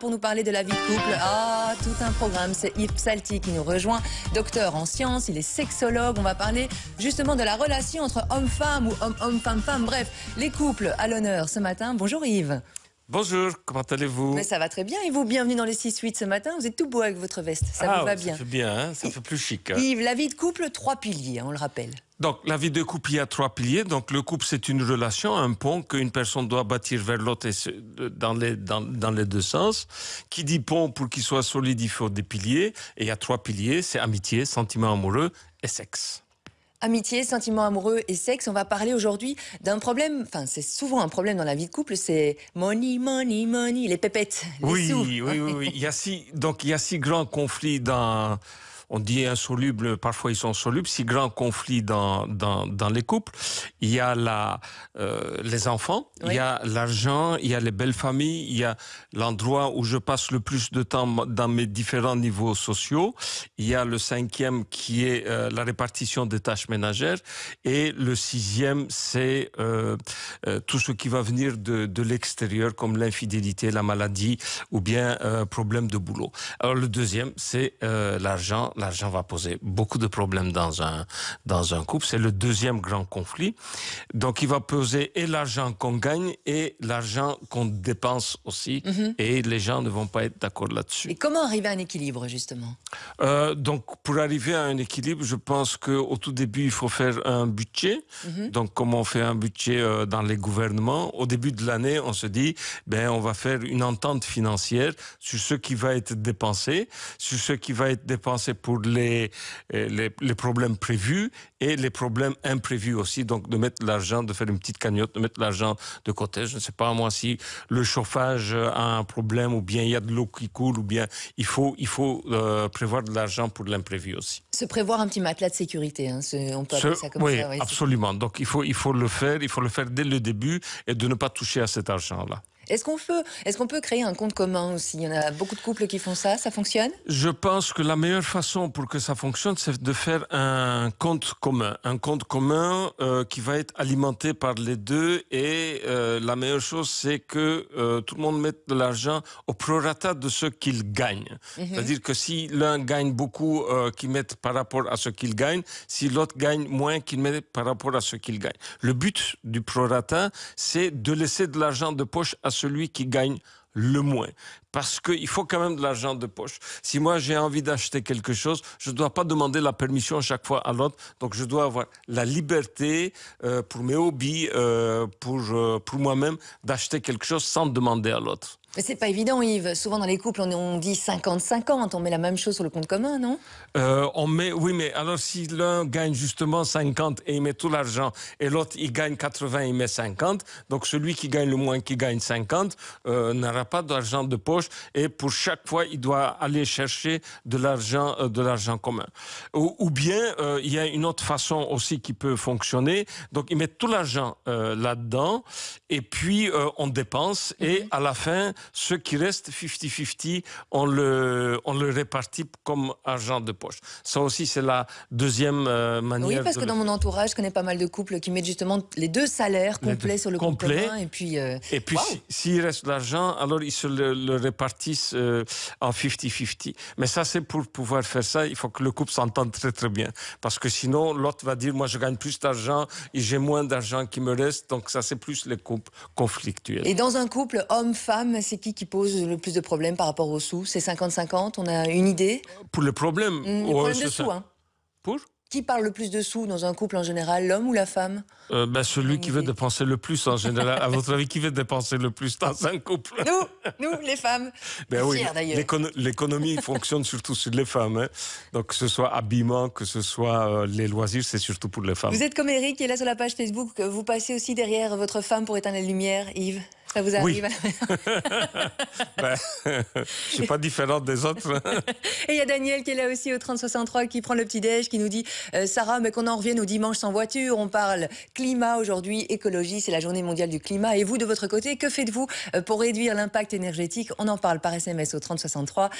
Pour nous parler de la vie de couple, ah, tout un programme, c'est Yves Salti qui nous rejoint, docteur en sciences, il est sexologue, on va parler justement de la relation entre homme-femme ou homme-homme-femme-femme, bref, les couples à l'honneur ce matin. Bonjour Yves. Bonjour, comment allez-vous ça va très bien et vous, bienvenue dans les 6-8 ce matin, vous êtes tout beau avec votre veste, ça ah, vous va bien. Ça fait bien, hein. ça fait plus chic. Hein. Yves, la vie de couple, trois piliers, hein, on le rappelle. Donc, la vie de couple, il y a trois piliers. Donc, le couple, c'est une relation, un pont qu'une personne doit bâtir vers l'autre dans les, deux sens. Qui dit pont, pour qu'il soit solide, il faut des piliers. Et il y a trois piliers, c'est amitié, sentiment amoureux et sexe. Amitié, sentiment amoureux et sexe, on va parler aujourd'hui d'un problème, enfin c'est souvent un problème dans la vie de couple, c'est money, money, money, les pépettes. Les oui, oui, oui, il y a si donc il y a six grands conflits dans on dit insolubles, parfois ils sont solubles, si grand conflit dans, les couples, il y a la, euh, les enfants, il y a l'argent, il y a les belles familles, il y a l'endroit où je passe le plus de temps dans mes différents niveaux sociaux, il y a le cinquième qui est euh, la répartition des tâches ménagères, et le sixième, c'est euh, tout ce qui va venir de, de l'extérieur, comme l'infidélité, la maladie ou bien problème de boulot. Alors le deuxième, c'est l'argent l'argent va poser beaucoup de problèmes dans un, dans un couple. C'est le deuxième grand conflit. Donc, il va poser et l'argent qu'on gagne et l'argent qu'on dépense aussi. Mhm. Et les gens ne vont pas être d'accord là-dessus. Et comment arriver à un équilibre, justement euh, Donc, pour arriver à un équilibre, je pense qu'au tout début, il faut faire un budget. Mhm. Donc, comment on fait un budget euh, dans les gouvernements Au début de l'année, on se dit, ben, on va faire une entente financière sur ce qui va être dépensé, sur ce qui va être dépensé pour euh, les, les, problèmes prévus et les problèmes imprévus aussi. Donc de mettre l'argent, de faire une petite cagnotte, de mettre l'argent de côté. Je ne sais pas moi si le chauffage a un problème ou bien il y a de l'eau qui coule ou bien il faut, il faut euh, prévoir de l'argent pour l'imprévu aussi. Se prévoir un petit matelas de sécurité, hein, on peut appeler ça comme ça. Oui, absolument. Donc il faut, il faut le faire, il faut le faire dès le début et de ne pas toucher à cet argent-là. Est-ce qu'on peut, est qu'on peut créer un compte commun aussi Il y en a beaucoup de couples qui font ça, ça fonctionne Je pense que la meilleure façon pour que ça fonctionne, c'est de faire un compte commun. Un compte commun euh, qui va être alimenté par les deux. Et euh, la meilleure chose, c'est que euh, tout le monde mette de l'argent au prorata de ce qu'il gagne. Mhm. C'est-à-dire que si l'un gagne beaucoup, qu'il mette par rapport à ce qu'il gagne. Si l'autre gagne moins, qu'il mette par rapport à ce qu'il gagne. Le but du prorata, c'est de laisser de l'argent de poche à celui qui gagne le moins parce qu'il faut quand même de l'argent de poche. Si moi j'ai envie d'acheter quelque chose, je ne dois pas demander la permission à chaque fois à l'autre. Donc je dois avoir la liberté euh, pour mes hobbies, euh, pour, euh, pour moi-même, d'acheter quelque chose sans demander à l'autre. Mais c'est pas évident, Yves. Souvent dans les couples, on, dit 50-50. On met la même chose sur le compte commun, non On met, oui, mais alors si l'un gagne justement 50 et il met tout l'argent, et l'autre il gagne 80 et il met 50, donc celui qui gagne le moins, qui gagne 50, n'aura pas d'argent de poche et pour chaque fois, il doit aller chercher de l'argent, euh, de l'argent commun. Ou, bien, euh, il y a une autre façon aussi qui peut fonctionner. Donc, ils mettent tout l'argent euh, là-dedans et puis on dépense et mhm. à la fin, ce qui reste 50-50, on le, on le répartit comme argent de poche. Ça aussi, c'est la deuxième manière. Oui, parce que dans mon entourage, je connais pas mal de couples qui mettent justement les deux salaires complets sur le compte commun et puis. et puis, s'il reste de l'argent, alors ils se le, le répartissent partissent euh, en 50-50. Mais ça, c'est pour pouvoir faire ça, il faut que le couple s'entende très très bien. Parce que sinon, l'autre va dire, moi je gagne plus d'argent et j'ai moins d'argent qui me reste. Donc ça, c'est plus les couples conflictuels. Et dans un couple homme-femme, c'est qui qui pose le plus de problèmes par rapport aux sous C'est 50-50 On a une idée Pour le problème. Mmh, le problème de sous, hein. Pour qui parle le plus de sous dans un couple en général, l'homme ou la femme euh, bah, Celui qui veut dépenser le plus en général. à votre avis, qui veut dépenser le plus dans un couple Nous, nous, les femmes. Ben oui, l'économie fonctionne surtout sur les femmes. Hein. Donc que ce soit habillement, que ce soit euh, les loisirs, c'est surtout pour les femmes. Vous êtes comme Eric qui est là sur la page Facebook. Vous passez aussi derrière votre femme pour éteindre la lumière, Yves ça vous arrive oui. Ben, je suis pas différente des autres. Et il y a Daniel qui est là aussi au 3063 qui prend le petit-déj, qui nous dit euh, Sarah, mais qu'on en revienne au dimanche sans voiture. On parle climat aujourd'hui, écologie, c'est la journée mondiale du climat. Et vous, de votre côté, que faites-vous euh, pour réduire l'impact énergétique On en parle par SMS au 3063.